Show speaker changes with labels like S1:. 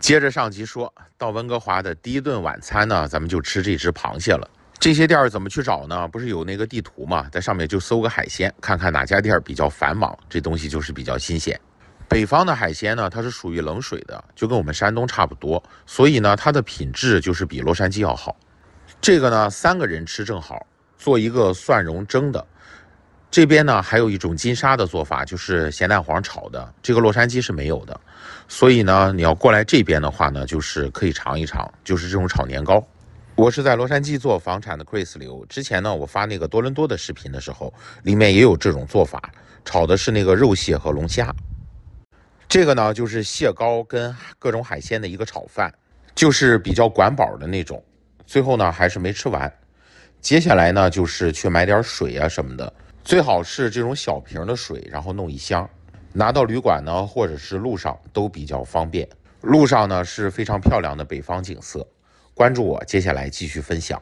S1: 接着上集说到温哥华的第一顿晚餐呢，咱们就吃这只螃蟹了。这些店儿怎么去找呢？不是有那个地图吗？在上面就搜个海鲜，看看哪家店儿比较繁忙，这东西就是比较新鲜。北方的海鲜呢，它是属于冷水的，就跟我们山东差不多，所以呢，它的品质就是比洛杉矶要好。这个呢，三个人吃正好，做一个蒜蓉蒸的。这边呢还有一种金沙的做法，就是咸蛋黄炒的，这个洛杉矶是没有的。所以呢，你要过来这边的话呢，就是可以尝一尝，就是这种炒年糕。我是在洛杉矶做房产的 Chris 刘，之前呢，我发那个多伦多的视频的时候，里面也有这种做法，炒的是那个肉蟹和龙虾。这个呢就是蟹膏跟各种海鲜的一个炒饭，就是比较管饱的那种。最后呢还是没吃完。接下来呢就是去买点水啊什么的。最好是这种小瓶的水，然后弄一箱，拿到旅馆呢，或者是路上都比较方便。路上呢是非常漂亮的北方景色，关注我，接下来继续分享。